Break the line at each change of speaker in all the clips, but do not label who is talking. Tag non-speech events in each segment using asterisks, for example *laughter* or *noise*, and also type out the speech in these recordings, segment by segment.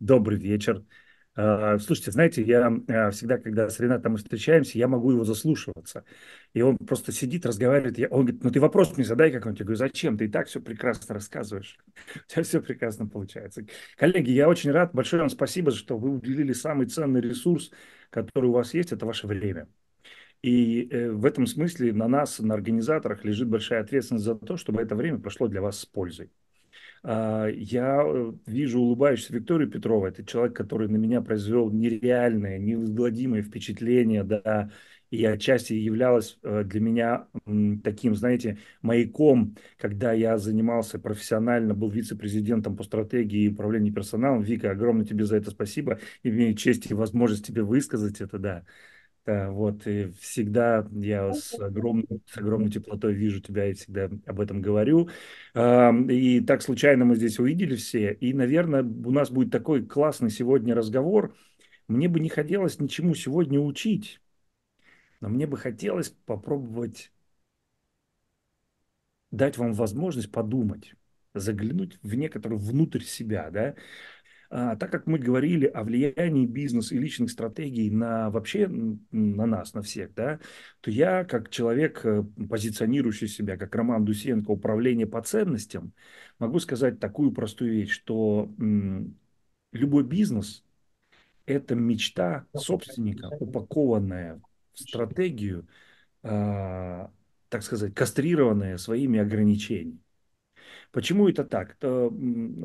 Добрый вечер. Э, слушайте, знаете, я э, всегда, когда с Ренатом встречаемся, я могу его заслушиваться. И он просто сидит, разговаривает. Я, он говорит, ну ты вопрос мне задай какой-нибудь. Я говорю, зачем? Ты и так все прекрасно рассказываешь. *laughs* У тебя все прекрасно получается. Коллеги, я очень рад. Большое вам спасибо, что вы уделили самый ценный ресурс, который у вас есть, это ваше время. И э, в этом смысле на нас, на организаторах лежит большая ответственность за то, чтобы это время прошло для вас с пользой. А, я э, вижу улыбающуюся Викторию Петрову. Это человек, который на меня произвел нереальное, неизгладимое впечатление, да, и отчасти являлась э, для меня таким, знаете, маяком, когда я занимался профессионально, был вице-президентом по стратегии и управлению персоналом. Вика, огромное тебе за это спасибо. Имею честь и возможность тебе высказать это, да. Да, э, вот, и всегда я с огромной, с огромной теплотой вижу тебя и всегда об этом говорю. И так случайно мы здесь увидели все. И, наверное, у нас будет такой классный сегодня разговор. Мне бы не хотелось ничему сегодня учить, но мне бы хотелось попробовать дать вам возможность подумать, заглянуть в некоторую внутрь себя, да, а, так как мы говорили о влиянии бизнеса и личных стратегий на вообще на нас, на всех, да, то я, как человек, э, позиционирующий себя, как Роман Дусенко, управление по ценностям, могу сказать такую простую вещь, что любой бизнес – это мечта собственника, упакованная в стратегию, а, так сказать, кастрированная своими ограничениями. Почему это так? То,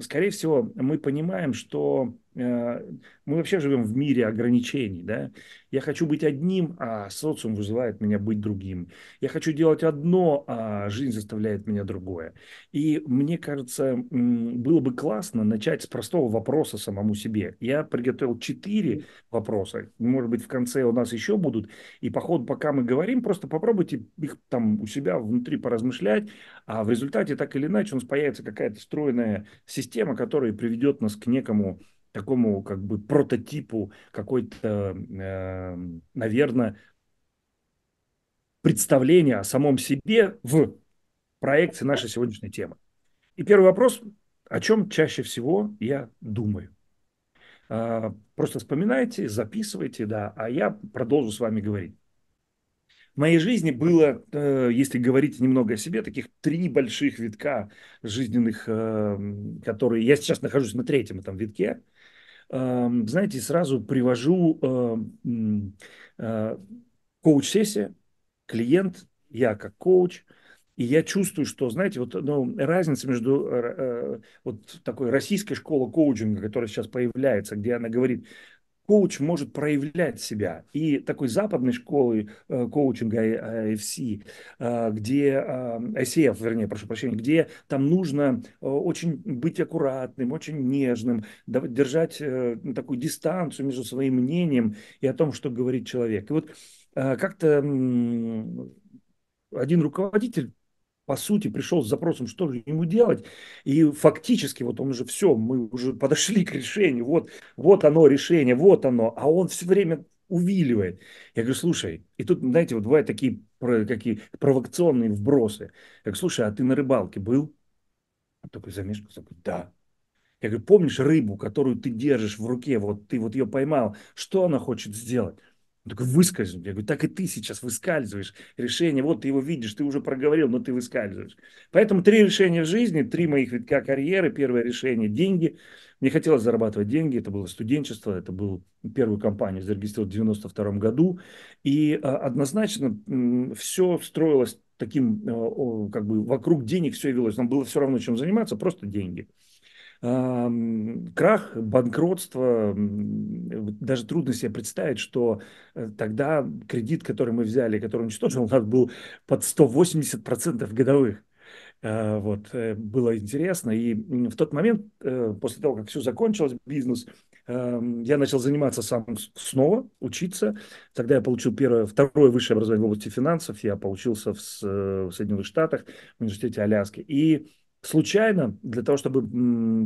скорее всего, мы понимаем, что Э, мы вообще живем в мире ограничений, да. Я хочу быть одним, а социум вызывает меня быть другим. Я хочу делать одно, а жизнь заставляет меня другое. И мне кажется, было бы классно начать с простого вопроса самому себе. Я приготовил четыре вопроса. Может быть, в конце у нас еще будут. И по ходу, пока мы говорим, просто попробуйте их там у себя внутри поразмышлять. А в результате, так или иначе, у нас появится какая-то стройная система, которая приведет нас к некому такому как бы прототипу какой-то, эм, наверное, представления о самом себе в проекции нашей сегодняшней темы. И первый вопрос, о чем чаще всего я думаю. А, просто вспоминайте, записывайте, да, а я продолжу с вами говорить. В моей жизни было, э, если говорить немного о себе, таких три больших витка жизненных, эм, которые... Я сейчас нахожусь на третьем этом витке – Эм, знаете, сразу привожу э, э, коуч-сессия, клиент, я как коуч, и я чувствую, что, знаете, вот ну, разница между э, э вот такой российской школой коучинга, которая сейчас появляется, где она говорит, коуч может проявлять себя. И такой западной школы э, коучинга IFC, э, э, где ICF, вернее, прошу прощения, где там нужно очень быть аккуратным, очень нежным, держать такую дистанцию между своим мнением и о том, что говорит человек. И вот как-то один руководитель по сути, пришел с запросом, что же ему делать. И фактически, вот он уже все, мы уже *laughs* подошли к решению, вот, вот оно решение, вот оно, а он все время увиливает. Я говорю, слушай, и тут, знаете, вот бывают такие, какие провокационные вбросы. Я говорю, слушай, а ты на рыбалке был? Он такой замешкался, такой, да. Я говорю, помнишь рыбу, которую ты держишь в руке, вот ты вот ее поймал, что она хочет сделать? Он такой, выскользнул. Я говорю, так и ты сейчас выскальзываешь. Решение, вот ты его видишь, ты уже проговорил, но ты выскальзываешь. Поэтому три решения в жизни, три моих витка карьеры. Первое решение – деньги. Мне хотелось зарабатывать деньги, это было студенчество, это был первую компанию зарегистрировал в 92 году. И а, однозначно все строилось таким, э, как бы вокруг денег все велось. Нам было все равно, чем заниматься, просто деньги крах, банкротство, даже трудно себе представить, что э, тогда кредит, который мы взяли, который уничтожил, у нас был под 180% годовых. Э, вот, э, было интересно. И в тот момент, после того, как все закончилось, бизнес, я начал заниматься сам снова, учиться. Тогда я получил первое, второе высшее образование в области финансов. Я получился в Соединенных Штатах, в университете Аляски. И случайно, для того, чтобы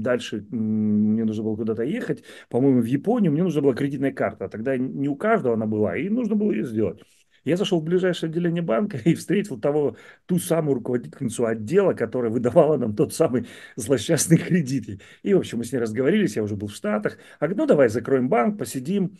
дальше мне нужно было куда-то ехать, по-моему, в Японию, мне нужна была кредитная карта. А тогда не у каждого она была, и нужно было ее сделать. Я зашел в ближайшее отделение банка *laughs* и встретил того, ту самую руководительницу отдела, которая выдавала нам тот самый злосчастный кредит. И, в общем, мы с ней разговорились, я уже был в Штатах. А ну, давай закроем банк, посидим.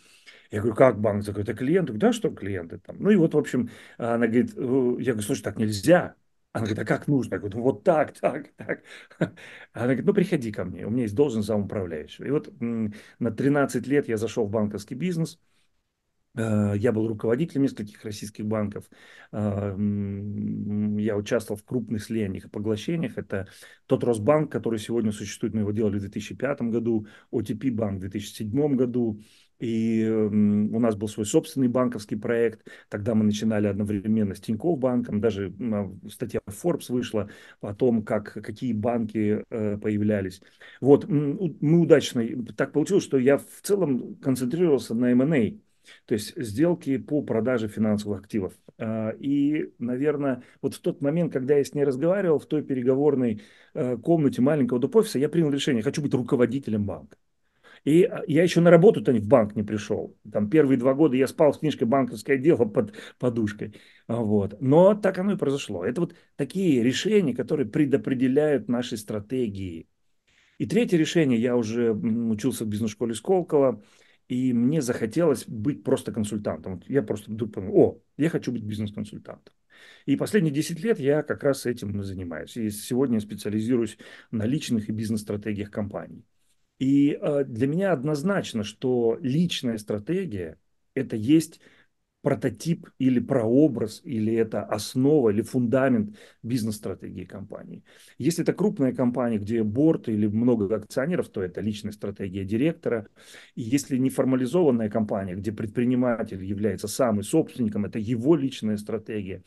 Я говорю, как банк закроет? Это клиент. Да что клиенты там? Ну и вот, в общем, она говорит, «Э, я говорю, слушай, так нельзя. Она говорит, а как нужно? Я говорю, «Ну, вот так, так, так. *laughs* Она говорит, ну приходи ко мне, у меня есть должность замуправляющего. И вот на 13 лет я зашел в банковский бизнес – Э, я был руководителем нескольких российских банков. Э, я участвовал в крупных слияниях и поглощениях. Это тот Росбанк, который сегодня существует, мы его делали в 2005 году, OTP банк в 2007 году. И у нас был свой собственный банковский проект. Тогда мы начинали одновременно с Тинькофф банком. Даже статья Forbes вышла о том, как, какие банки э, появлялись. Вот, мы удачно. Так получилось, что я в целом концентрировался на M&A то есть сделки по продаже финансовых активов. А, и, наверное, вот в тот момент, когда я с ней разговаривал, в той переговорной э, комнате маленького доп-офиса, я принял решение, хочу быть руководителем банка. И а, я еще на работу-то в банк не пришел. Там первые два года я спал с книжкой «Банковское дело» под подушкой. А, вот. Но так оно и произошло. Это вот такие решения, которые предопределяют наши стратегии. И третье решение, я уже учился в бизнес-школе Сколково, и мне захотелось быть просто консультантом. Я просто вдруг понял, о, я хочу быть бизнес-консультантом. И последние 10 лет я как раз этим занимаюсь. И сегодня я специализируюсь на личных и бизнес-стратегиях компаний. И э, для меня однозначно, что личная стратегия – это есть прототип или прообраз, или это основа, или фундамент бизнес-стратегии компании. Если это крупная компания, где борт или много акционеров, то это личная стратегия директора. И если неформализованная компания, где предприниматель является сам собственником, это его личная стратегия.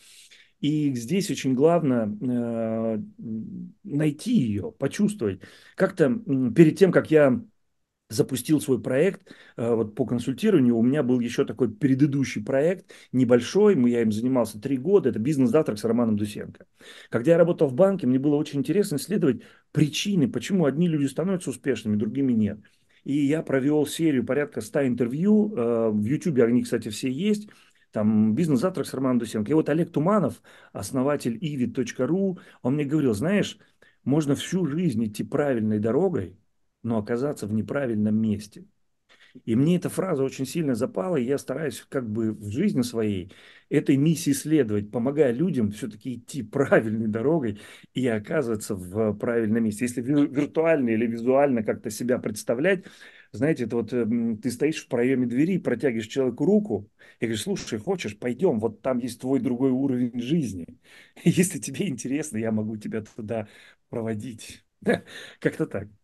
И здесь очень главное э, найти ее, почувствовать. Как-то перед тем, как я запустил свой проект э, вот по консультированию. У меня был еще такой предыдущий проект, небольшой, я им занимался три года, это «Бизнес-завтрак» с Романом Дусенко. Когда я работал в банке, мне было очень интересно исследовать причины, почему одни люди становятся успешными, другими нет. И я провел серию порядка 100 интервью, э, в ютубе они, кстати, все есть, там «Бизнес-завтрак» с Романом Дусенко. И вот Олег Туманов, основатель ivi.ru, он мне говорил, знаешь, можно всю жизнь идти правильной дорогой, но оказаться в неправильном месте. И мне эта фраза очень сильно запала, и я стараюсь как бы в жизни своей этой миссии следовать, помогая людям все-таки идти правильной дорогой и оказываться в правильном месте. Если виртуально или визуально как-то себя представлять, знаете, это вот эм, ты стоишь в проеме двери, протягиваешь человеку руку и говоришь, слушай, хочешь, пойдем, вот там есть твой другой уровень жизни. *laughs* Если тебе интересно, я могу тебя туда проводить. *laughs* как-то так.